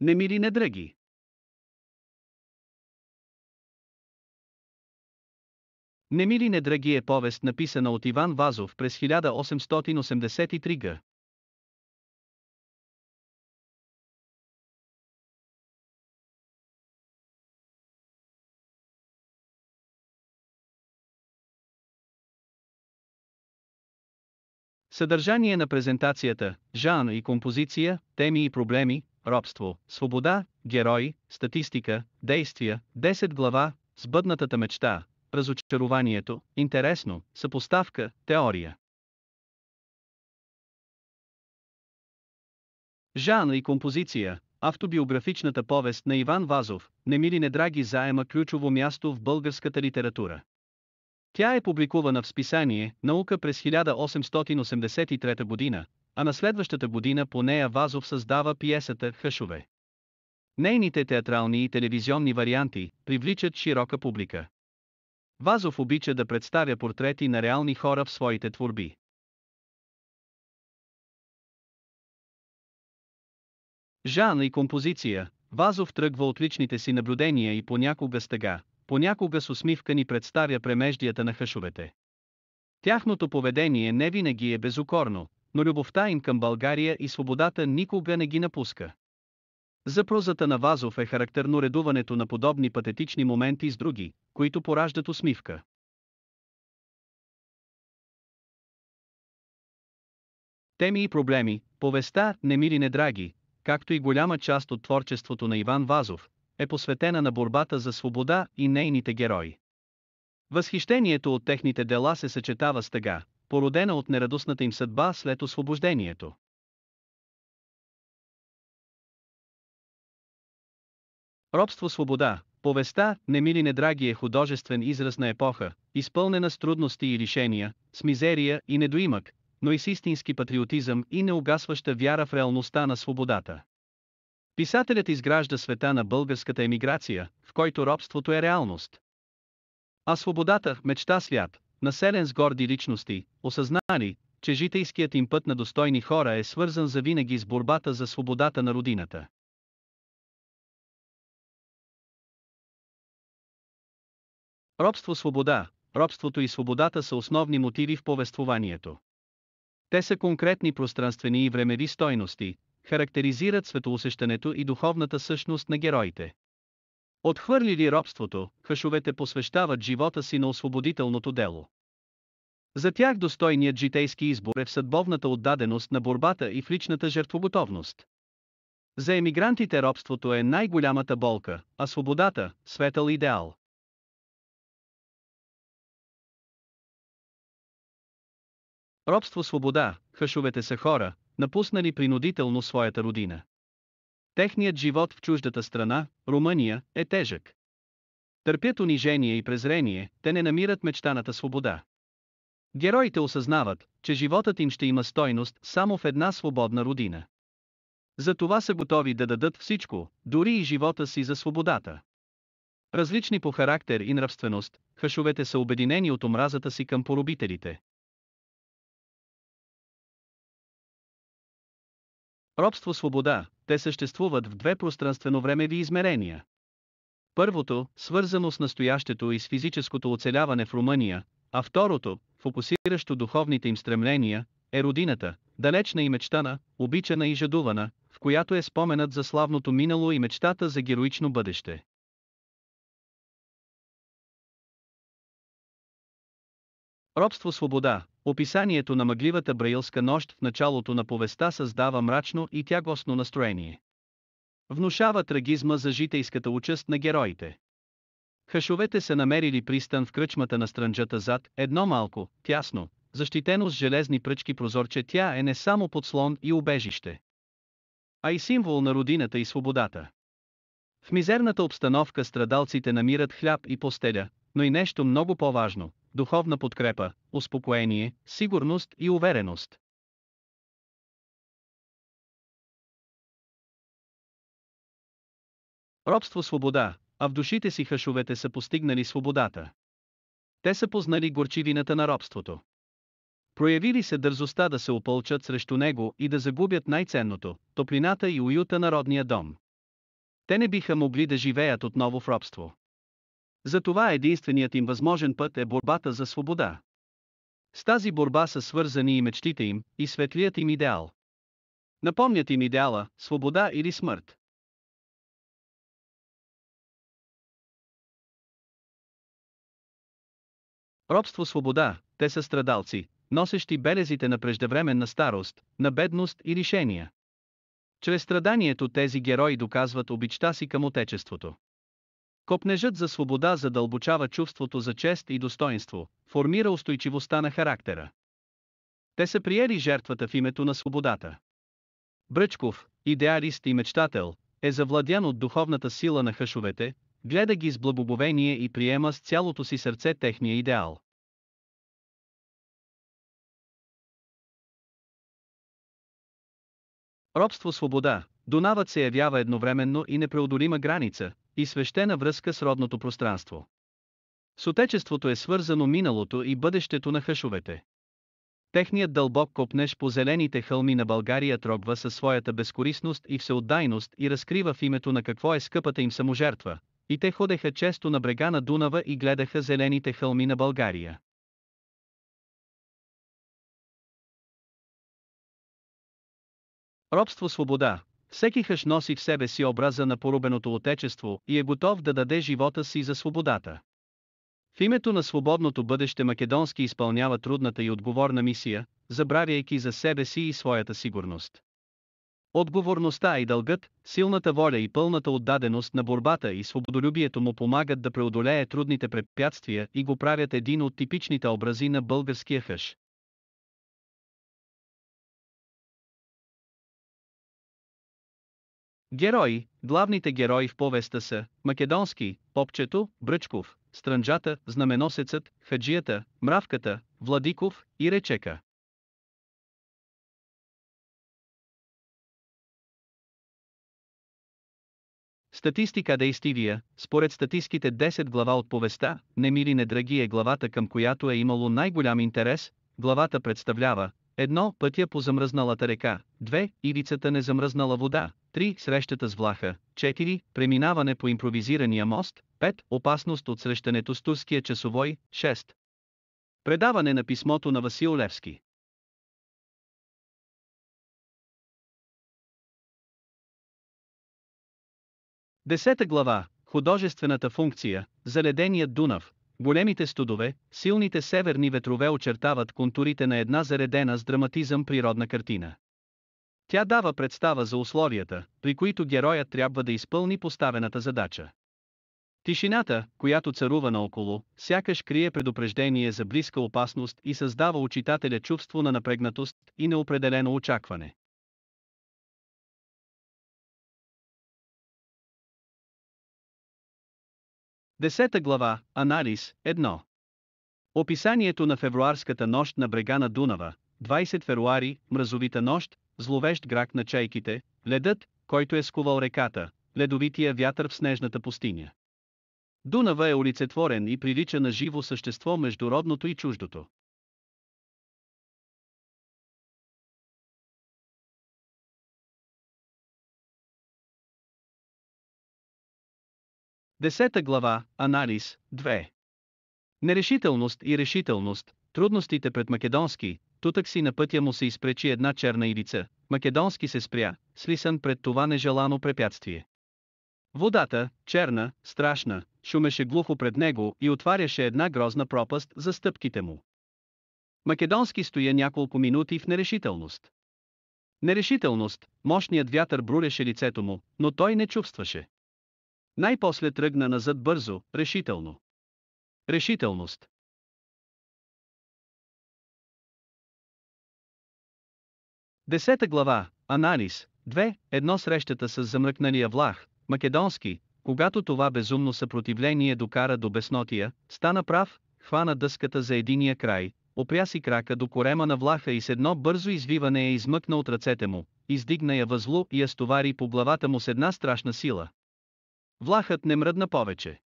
Не мири не дреги. Немили недраги е повест написана от Иван Вазов през 1883 г. Съдържание на презентацията, жан и композиция, теми и проблеми, робство, свобода, герои, статистика, действия, 10 глава, сбъднатата мечта, разочарованието, интересно, съпоставка, теория. Жан и композиция, автобиографичната повест на Иван Вазов, Немили Недраги заема ключово място в българската литература. Тя е публикувана в списание «Наука» през 1883 година, а на следващата година по нея Вазов създава пиесата «Хъшове». Нейните театрални и телевизионни варианти привличат широка публика. Вазов обича да представя портрети на реални хора в своите творби. Жан и композиция Вазов тръгва от личните си наблюдения и понякога стъга, понякога с усмивка ни представя премеждията на хъшовете. Тяхното поведение не винаги е безукорно, но любовта им към България и свободата никога не ги напуска. За прозата на Вазов е характерно редуването на подобни патетични моменти с други, които пораждат усмивка. Теми и проблеми, повестта немили недраги», както и голяма част от творчеството на Иван Вазов, е посветена на борбата за свобода и нейните герои. Възхищението от техните дела се съчетава с тъга, породена от нерадостната им съдба след освобождението. Робство свобода, повестта, немили недраги е художествен израз на епоха, изпълнена с трудности и лишения, с мизерия и недоимък, но и с истински патриотизъм и неугасваща вяра в реалността на свободата. Писателят изгражда света на българската емиграция, в който робството е реалност. А свободата – мечта свят, населен с горди личности, осъзнали, че житейският им път на достойни хора е свързан завинаги с борбата за свободата на родината. Робство-свобода, робството и свободата са основни мотиви в повествованието. Те са конкретни пространствени и времеви стойности, характеризират светоусещането и духовната същност на героите. Отхвърлили робството, хъшовете посвещават живота си на освободителното дело. За тях достойният житейски избор е в съдбовната отдаденост на борбата и в личната жертвоготовност. За емигрантите робството е най-голямата болка, а свободата – светъл идеал. Робство свобода, хъшовете са хора, напуснали принудително своята родина. Техният живот в чуждата страна, Румъния, е тежък. Търпят унижение и презрение, те не намират мечтаната свобода. Героите осъзнават, че животът им ще има стойност само в една свободна родина. Затова са готови да дадат всичко, дори и живота си за свободата. Различни по характер и нравственост, хъшовете са обединени от омразата си към поробителите. Робство свобода, те съществуват в две пространствено-времеви измерения. Първото, свързано с настоящето и с физическото оцеляване в Румъния, а второто, фокусиращо духовните им стремления, е родината, далечна и мечтана, обичана и жадувана, в която е споменът за славното минало и мечтата за героично бъдеще. Робство свобода, описанието на мъгливата браилска нощ в началото на повеста създава мрачно и тягостно настроение. Внушава трагизма за житейската участ на героите. Хашовете са намерили пристан в кръчмата на странджата зад едно малко, тясно, защитено с железни пръчки прозорче тя е не само подслон и убежище, а и символ на родината и свободата. В мизерната обстановка страдалците намират хляб и постеля, но и нещо много по-важно духовна подкрепа, успокоение, сигурност и увереност. Робство свобода, а в душите си хашовете са постигнали свободата. Те са познали горчивината на робството. Проявили се дързостта да се опълчат срещу него и да загубят най-ценното – топлината и уюта на родния дом. Те не биха могли да живеят отново в робство. Затова единственият им възможен път е борбата за свобода. С тази борба са свързани и мечтите им, и светлият им идеал. Напомнят им идеала, свобода или смърт. Робство свобода, те са страдалци, носещи белезите на преждевременна старост, на бедност и решения. Чрез страданието тези герои доказват обичта си към Отечеството. Копнежът за свобода задълбочава чувството за чест и достоинство, формира устойчивостта на характера. Те са приели жертвата в името на свободата. Бръчков, идеалист и мечтател, е завладян от духовната сила на хъшовете, гледа ги с благобовение и приема с цялото си сърце техния идеал. Робство-свобода, Дунавът се явява едновременно и непреодолима граница, и свещена връзка с родното пространство. С отечеството е свързано миналото и бъдещето на хъшовете. Техният дълбок копнеж по зелените хълми на България трогва със своята безкорисност и всеотдайност и разкрива в името на какво е скъпата им саможертва, и те ходеха често на брега на Дунава и гледаха зелените хълми на България. Робство свобода всеки хъш носи в себе си образа на порубеното отечество и е готов да даде живота си за свободата. В името на свободното бъдеще Македонски изпълнява трудната и отговорна мисия, забравяйки за себе си и своята сигурност. Отговорността и дългът, силната воля и пълната отдаденост на борбата и свободолюбието му помагат да преодолее трудните препятствия и го правят един от типичните образи на българския хъш. Герои, главните герои в повеста са Македонски, Попчето, Бръчков, Странджата, Знаменосецът, Хаджията, Мравката, Владиков и Речека. Статистика действивия, според статистските 10 глава от повеста, Немири Недраги е главата към която е имало най-голям интерес, главата представлява 1. Пътя по замръзналата река, 2. Ивицата не замръзнала вода, 3. Срещата с влаха. 4. Преминаване по импровизирания мост. 5. Опасност от срещането с турския часовой. 6. Предаване на писмото на Васил Левски. Десета глава. Художествената функция. Заледеният Дунав. Големите студове, силните северни ветрове очертават контурите на една заредена с драматизъм природна картина. Тя дава представа за условията, при които героят трябва да изпълни поставената задача. Тишината, която царува наоколо, сякаш крие предупреждение за близка опасност и създава у читателя чувство на напрегнатост и неопределено очакване. Десета глава Анализ 1 Описанието на февруарската нощ на брега на Дунава, 20 февруари, мразовита нощ, зловещ грак на чайките, ледът, който е скувал реката, ледовития вятър в снежната пустиня. Дунава е олицетворен и прилича на живо същество между родното и чуждото. Десета глава, анализ, 2. Нерешителност и решителност, трудностите пред македонски, Тутък си на пътя му се изпречи една черна ирица, Македонски се спря, слисан пред това нежелано препятствие. Водата, черна, страшна, шумеше глухо пред него и отваряше една грозна пропаст за стъпките му. Македонски стоя няколко минути в нерешителност. Нерешителност, мощният вятър бруреше лицето му, но той не чувстваше. Най-после тръгна назад бързо, решително. Решителност. Десета глава, Анализ, 2, едно срещата с замръкналия влах, македонски, когато това безумно съпротивление докара до беснотия, стана прав, хвана дъската за единия край, опря си крака до корема на влаха и с едно бързо извиване я е измъкна от ръцете му, издигна я възло и я стовари по главата му с една страшна сила. Влахът не мръдна повече.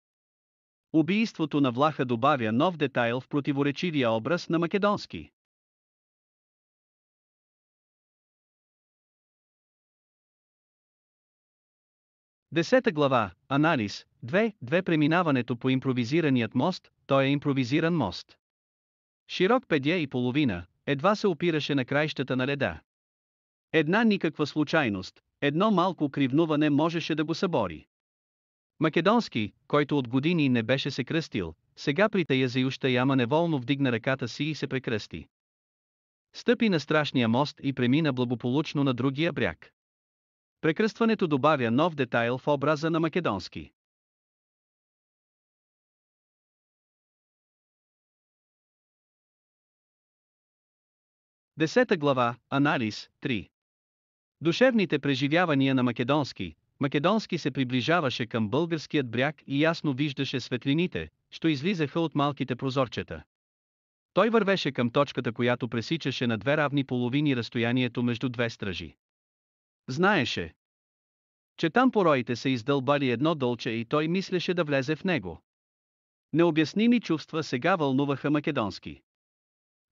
Убийството на влаха добавя нов детайл в противоречивия образ на македонски. Десета глава, анализ, 2, 2 преминаването по импровизираният мост, той е импровизиран мост. Широк педя и половина, едва се опираше на краищата на леда. Една никаква случайност, едно малко кривнуване можеше да го събори. Македонски, който от години не беше се кръстил, сега при тая зающа яма неволно вдигна ръката си и се прекръсти. Стъпи на страшния мост и премина благополучно на другия бряг. Прекръстването добавя нов детайл в образа на македонски. Десета глава, анализ, 3. Душевните преживявания на македонски. Македонски се приближаваше към българският бряг и ясно виждаше светлините, що излизаха от малките прозорчета. Той вървеше към точката, която пресичаше на две равни половини разстоянието между две стражи. Знаеше, че там по роите се издълбали едно дълче и той мислеше да влезе в него. Необясними чувства сега вълнуваха Македонски.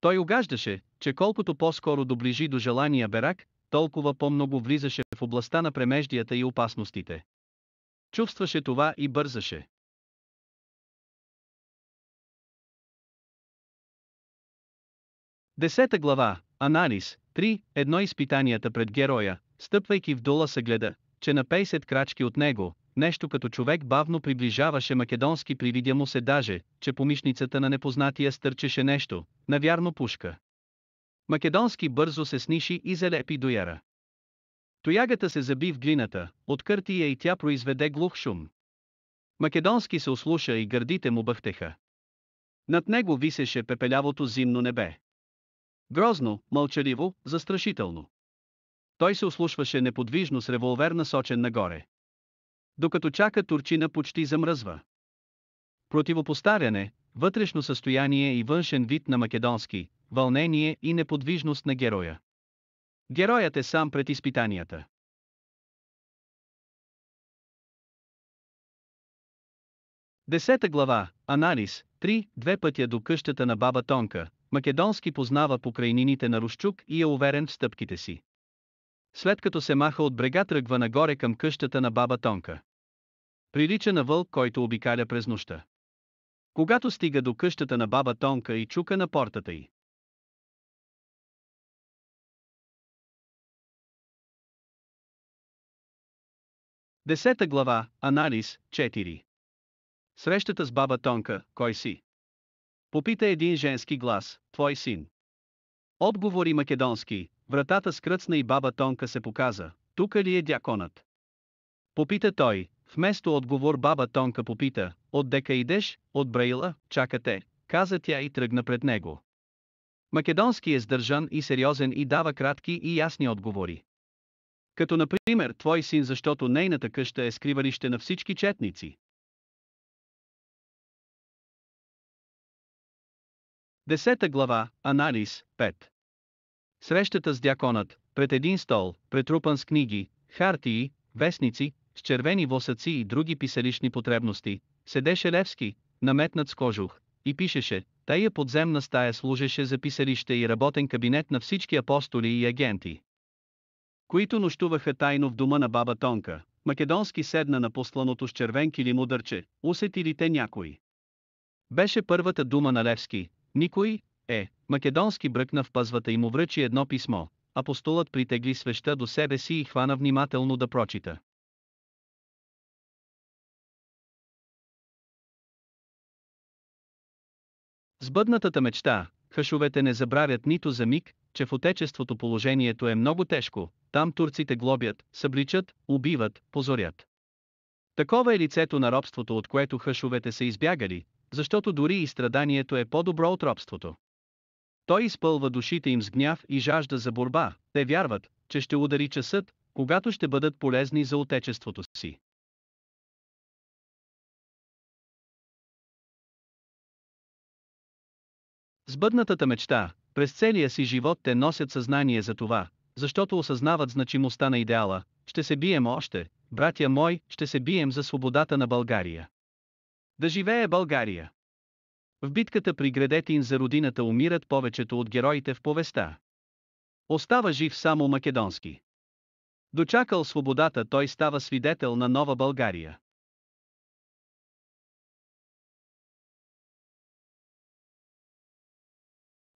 Той угаждаше, че колкото по-скоро доближи до желания Берак, толкова по-много влизаше в областта на премеждията и опасностите. Чувстваше това и бързаше. Десета глава, анализ, 3, едно изпитанията пред героя, Стъпвайки в дула се гледа, че на 50 крачки от него, нещо като човек бавно приближаваше македонски привидя му се даже, че по мишницата на непознатия стърчеше нещо, навярно пушка. Македонски бързо се сниши и залепи до яра. Тоягата се заби в глината, откърти я и тя произведе глух шум. Македонски се ослуша и гърдите му бъхтеха. Над него висеше пепелявото зимно небе. Грозно, мълчаливо, застрашително. Той се ослушваше неподвижно с револвер насочен нагоре. Докато чака турчина почти замръзва. Противопостаряне, вътрешно състояние и външен вид на македонски, вълнение и неподвижност на героя. Героят е сам пред изпитанията. Десета глава, анализ, 3, две пътя до къщата на баба Тонка, Македонски познава покрайнините на Рущук и е уверен в стъпките си. След като се маха от брега тръгва нагоре към къщата на баба Тонка. Прилича на вълк, който обикаля през нощта. Когато стига до къщата на баба Тонка и чука на портата й. Десета глава, анализ, 4. Срещата с баба Тонка, кой си? Попита един женски глас, твой син. Отговори македонски, Вратата скръцна и баба Тонка се показа, Тук ли е дяконът? Попита той, вместо отговор баба Тонка попита, отдека идеш, от Брейла, чакате, каза тя и тръгна пред него. Македонски е сдържан и сериозен и дава кратки и ясни отговори. Като например твой син защото нейната къща е скривалище на всички четници. Десета глава, анализ, 5 Срещата с дяконът, пред един стол, претрупан с книги, хартии, вестници, с червени восъци и други писалищни потребности, седеше Левски, наметнат с кожух, и пишеше, тая подземна стая служеше за писалище и работен кабинет на всички апостоли и агенти, които нощуваха тайно в дома на баба Тонка. Македонски седна на посланото с червен килим ударче, усетили те някой. Беше първата дума на Левски, никой, е, Македонски бръкна в пазвата и му връчи едно писмо. Апостолът притегли свеща до себе си и хвана внимателно да прочита. Сбъднатата мечта, хашовете не забравят нито за миг, че в отечеството положението е много тежко, там турците глобят, събличат, убиват, позорят. Такова е лицето на робството, от което хъшовете са избягали, защото дори и страданието е по-добро от робството. Той изпълва душите им с гняв и жажда за борба, те вярват, че ще удари часът, когато ще бъдат полезни за отечеството си. Сбъднатата мечта, през целия си живот те носят съзнание за това, защото осъзнават значимостта на идеала, ще се бием още, братя мой, ще се бием за свободата на България. Да живее България! В битката при Гредетин за родината умират повечето от героите в повеста. Остава жив само Македонски. Дочакал свободата той става свидетел на нова България.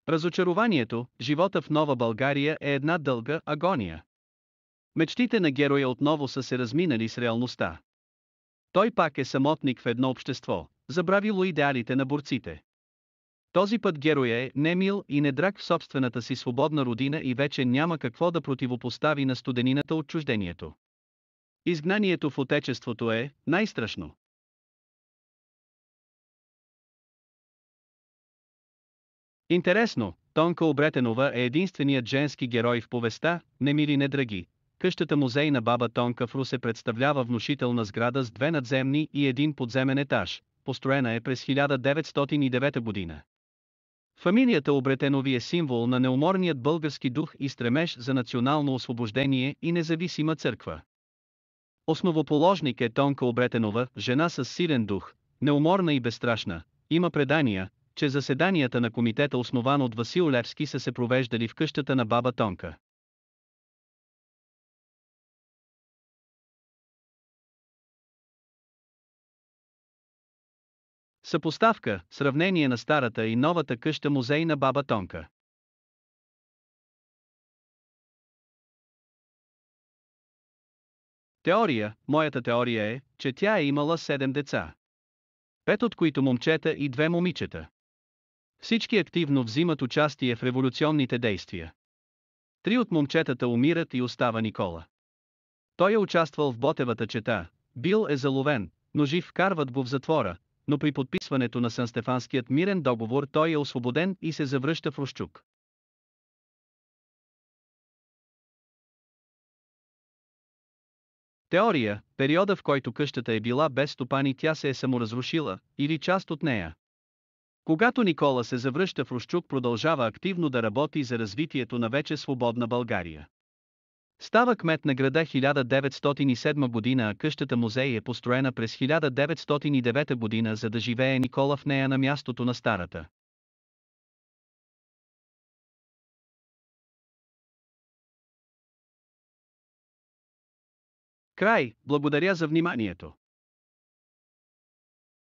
Разочарованието, живота в Нова България е една дълга агония. Мечтите на героя отново са се разминали с реалността. Той пак е самотник в едно общество, забравило идеалите на борците. Този път героя е немил и драг в собствената си свободна родина и вече няма какво да противопостави на студенината от чуждението. Изгнанието в отечеството е най-страшно. Интересно, Тонка Обретенова е единственият женски герой в повестта, немили недраги, къщата музей на баба Тонка в Русе представлява внушителна сграда с две надземни и един подземен етаж, построена е през 1909 година. Фамилията Обретенови е символ на неуморният български дух и стремеж за национално освобождение и независима църква. Основоположник е Тонка Обретенова, жена с силен дух, неуморна и безстрашна. Има предания, че заседанията на комитета основан от Васил Левски са се провеждали в къщата на баба Тонка. Съпоставка, сравнение на старата и новата къща музей на баба Тонка. Теория, моята теория е, че тя е имала седем деца. Пет от които момчета и две момичета. Всички активно взимат участие в революционните действия. Три от момчетата умират и остава Никола. Той е участвал в Ботевата чета, бил е заловен, но жив вкарват го в затвора, но при подписването на Сан-Стефанският мирен договор той е освободен и се завръща в Рощук. Теория, периода в който къщата е била без стопани тя се е саморазрушила, или част от нея. Когато Никола се завръща в Рощук продължава активно да работи за развитието на вече свободна България. Става кмет на града 1907 година, а къщата музей е построена през 1909 година, за да живее Никола в нея на мястото на старата. Край, благодаря за вниманието.